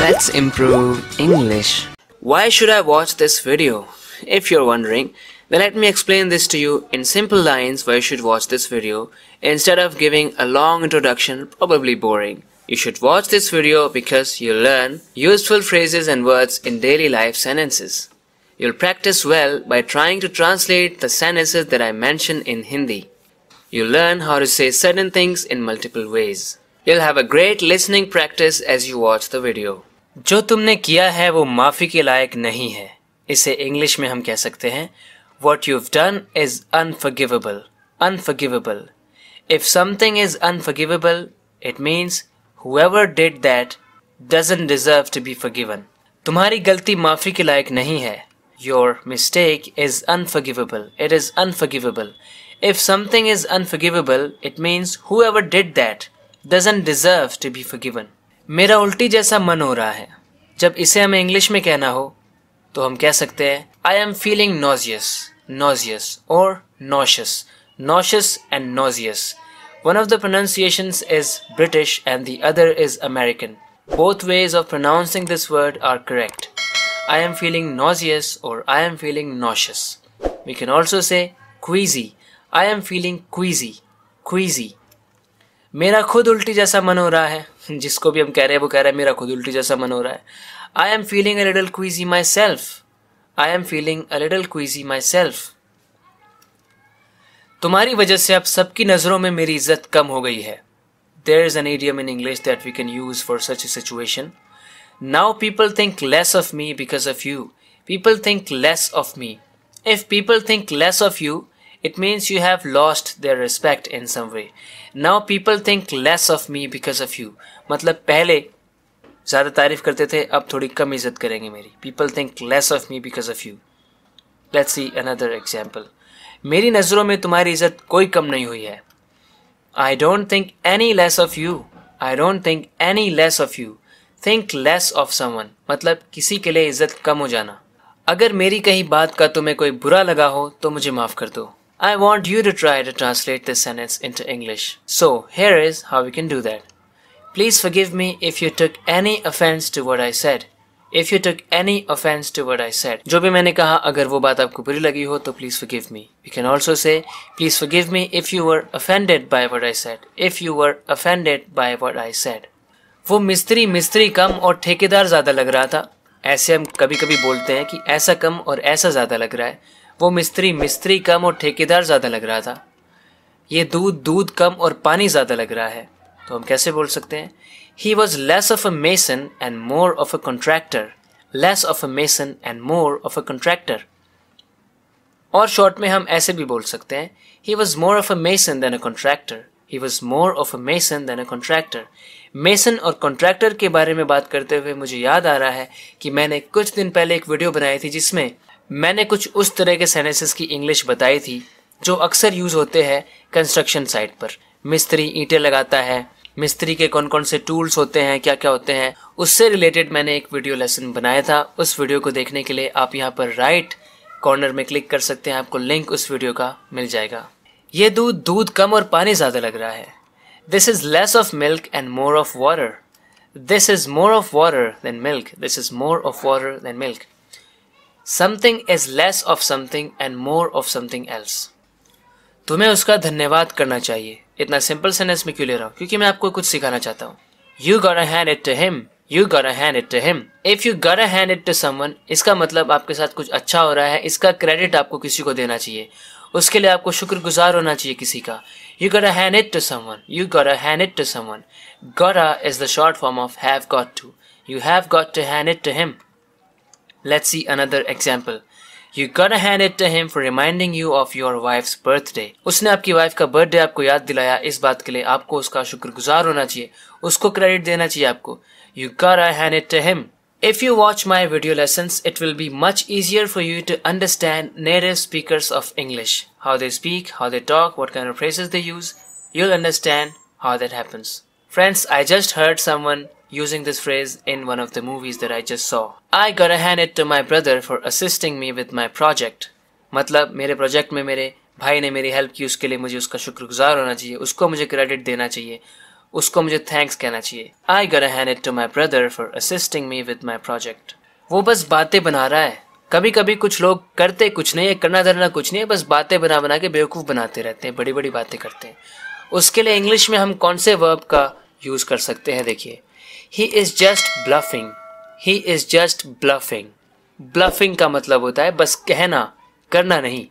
Let's improve English. Why should I watch this video? If you're wondering, then let me explain this to you in simple lines why you should watch this video instead of giving a long introduction probably boring. You should watch this video because you'll learn useful phrases and words in daily life sentences. You'll practice well by trying to translate the sentences that I mention in Hindi. You'll learn how to say certain things in multiple ways. You'll have a great listening practice as you watch the video. जो तुमने किया है वो माफ़ी के लायक नहीं है इसे इंग्लिश में हम कह सकते हैं what you done is unforgivable unforgivable if something is unforgivable it means whoever did that doesn't deserve to be forgiven तुम्हारी गलती माफ़ी के लायक नहीं है your mistake is unforgivable it is unforgivable if something is unforgivable it means whoever did that doesn't deserve to be forgiven मेरा उल्टी जैसा मन हो रहा है जब इसे हमें इंग्लिश में कहना हो तो हम कह सकते हैं आई एम फीलिंग नोजियस नोजियस और nauseous nauseous and nauseous one of the pronunciation is British and the other is American both ways of pronouncing this word are correct I am feeling nauseous और I am feeling nauseous we can also say queasy I am feeling क्वीजी क्वीजी मेरा खुद उल्टी जैसा मन हो रहा है जिसको भी हम कह रहे हैं वो कह रहा है मेरा खुद उल्टी जैसा मन हो रहा है I am feeling a little queasy myself I am feeling a little queasy myself तुम्हारी वजह से अब सबकी नज़रों में मेरी इज्जत कम हो गई है there is an idiom in English that we can use for such a situation now people think less of me because of you people think less of me if people think less of you It means you have lost their respect in some way. Now people think less of me because of you. मतलब पहले ज़्यादा तारीफ करते थे अब थोड़ी कम इज्जत करेंगे मेरी people think less of me because of you let's see another example मेरी नज़रों में तुम्हारी इज्जत कोई कम नहीं हुई है I don't think any less of you I don't think any less of you think less of someone मतलब किसी के लिए इज्जत कम हो जाना अगर मेरी कहीं बात का तुम्हें कोई बुरा लगा हो तो मुझे माफ़ कर दो I want you to try to translate this sentence into English. So here is how we can do that. Please forgive me if you took any offense to what I said. If you took any offense to what I said. जो भी मैंने कहा अगर वो बात आपको बुरी लगी हो तो please forgive me. We can also say please forgive me if you were offended by what I said. If you were offended by what I said. वो मिस्त्री मिस्त्री कम और ठेकेदार ज्यादा लग रहा था ऐसे हम कभी कभी बोलते हैं कि ऐसा कम और ऐसा ज्यादा लग रहा है वो मिस्त्री मिस्त्री कम और ठेकेदार ज़्यादा लग रहा था ये दूध दूध कम और पानी ज़्यादा लग रहा है तो हम कैसे बोल सकते हैं he was less of a mason and more of a contractor less of a mason and more of a contractor और शॉर्ट में हम ऐसे भी बोल सकते हैं he was more of a mason than a contractor he was more of a mason than a contractor mason और contractor के बारे में बात करते हुए मुझे याद आ रहा है कि मैंने कुछ दिन पहले एक वीडियो बनाई थी जिसमें मैंने कुछ उस तरह के सेंटेंसेस की इंग्लिश बताई थी जो अक्सर यूज़ होते हैं कंस्ट्रक्शन साइट पर मिस्त्री ईंटें लगाता है मिस्त्री के कौन कौन से टूल्स होते हैं क्या क्या होते हैं उससे रिलेटेड मैंने एक वीडियो लेसन बनाया था उस वीडियो को देखने के लिए आप यहाँ पर राइट कॉर्नर में क्लिक कर सकते हैं आपको लिंक उस वीडियो का मिल जाएगा ये दूध दूध कम और पानी ज़्यादा लग रहा है this is less of milk and more of water this is more of water than milk this is more of water than milk something is less of something and more of something else तुम्हें उसका धन्यवाद करना चाहिए इतना simple sentence में क्यों ले रहा हूँ क्योंकि मैं आपको कुछ सिखाना चाहता हूँ you got hand it to him you got hand it to him if you got hand it to someone इसका मतलब आपके साथ कुछ अच्छा हो रहा है इसका क्रेडिट आपको किसी को देना चाहिए उसके लिए आपको शुक्रगुजार होना चाहिए किसी का you got hand it to someone you got hand it to someone got is the short form of have got to you have got to hand it to him Let's see another example. You gotta hand it to him for reminding you of your wife's birthday. उसने आपकी wife का birthday आपको याद दिलाया इस बात के लिए आपको उसका शुक्रगुजार होना चाहिए उसको क्रेडिट देना चाहिए आपको You gotta hand it to him. If you watch my video lessons, it will be much easier for you to understand native speakers of English. How they speak, how they talk, what kind of phrases they use. You'll understand how that happens. Friends, I just heard someone using this phrase in one of the movies that I just saw. I gotta hand it to my brother for assisting me with my project. मतलब मेरे project में मेरे भाई ने मेरी help की उसके लिए मुझे उसका शुक्रगुजार होना चाहिए उसको मुझे क्रेडिट देना चाहिए उसको मुझे थैंक्स कहना चाहिए I gotta hand it to my brother for assisting me with my project वो बस बातें बना रहा है कभी कभी कुछ लोग करते कुछ नहीं है करना धरना कुछ नहीं है बस बातें बना बना के बेवकूफ़ बनाते रहते हैं बड़ी बड़ी बातें करते हैं उसके लिए इंग्लिश में हम कौन से वर्ब का यूज़ कर सकते हैं देखिए he is just bluffing he is just bluffing bluffing का मतलब होता है बस कहना करना नहीं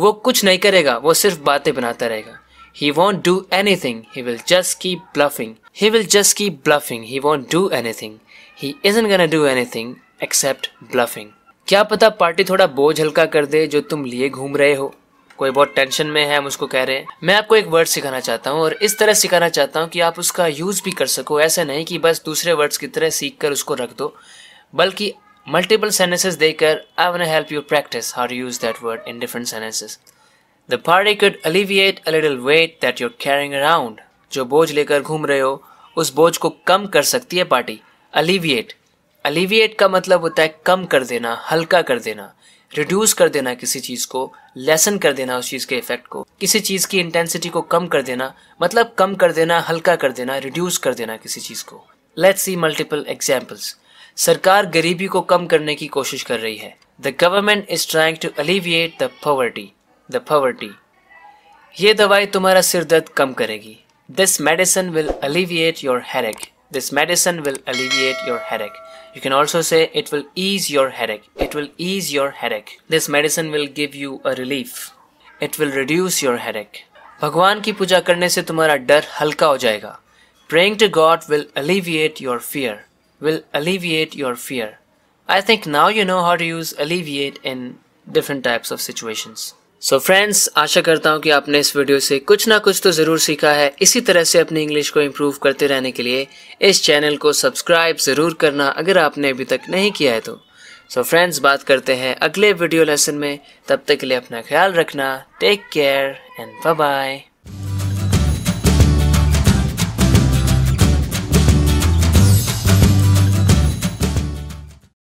वो कुछ नहीं करेगा वो सिर्फ बातें बनाता रहेगा he won't do anything he will just keep bluffing he will just keep bluffing he won't do anything he isn't gonna do anything except bluffing क्या पता पार्टी थोड़ा बोझ हल्का कर दे जो तुम लिए घूम रहे हो कोई बहुत टेंशन में है मुझको कह रहे हैं मैं आपको एक वर्ड सिखाना चाहता हूँ और इस तरह सिखाना चाहता हूँ कि आप उसका यूज भी कर सको ऐसा नहीं कि बस दूसरे वर्ड्स की तरह सीख कर उसको रख दो बल्कि मल्टीपल सेंटेंसेस देकर I want help you practice how to use that word in different sentences the party could alleviate a little weight that you're carrying around जो बोझ लेकर घूम रहे हो उस बोझ को कम कर सकती है पार्टी अलिविएट अलिविएट का मतलब होता है कम कर देना हल्का कर देना रिड्यूस कर देना किसी चीज़ को लेसन कर देना उस चीज़ के इफेक्ट को किसी चीज़ की इंटेंसिटी को कम कर देना मतलब कम कर देना हल्का कर देना रिड्यूस कर देना किसी चीज़ को लेट्स सी मल्टीपल एग्जाम्पल्स सरकार गरीबी को कम करने की कोशिश कर रही है the government is trying to अलीविएट the poverty the poverty ये दवाई तुम्हारा सिर दर्द कम करेगी दिस मेडिसन विल अलीविएट योर हेरेक दिस मेडिसन विल अलीविएट योर हेरेक You can also say it will ease your headache. It will ease your headache. This medicine will give you a relief. It will reduce your headache. भगवान की पूजा करने से तुम्हारा डर हल्का हो जाएगा Praying to God will alleviate your fear. Will alleviate your fear. I think now you know how to use alleviate in different types of situations. So so friends आशा करता हूँ कि आपने इस वीडियो से कुछ ना कुछ तो ज़रूर सीखा है इसी तरह से अपनी इंग्लिश को इम्प्रूव करते रहने के लिए इस चैनल को सब्सक्राइब ज़रूर करना अगर आपने अभी तक नहीं किया है तो सो so फ्रेंड्स बात करते हैं अगले वीडियो लेसन में तब तक के लिए अपना ख्याल रखना take care and bye bye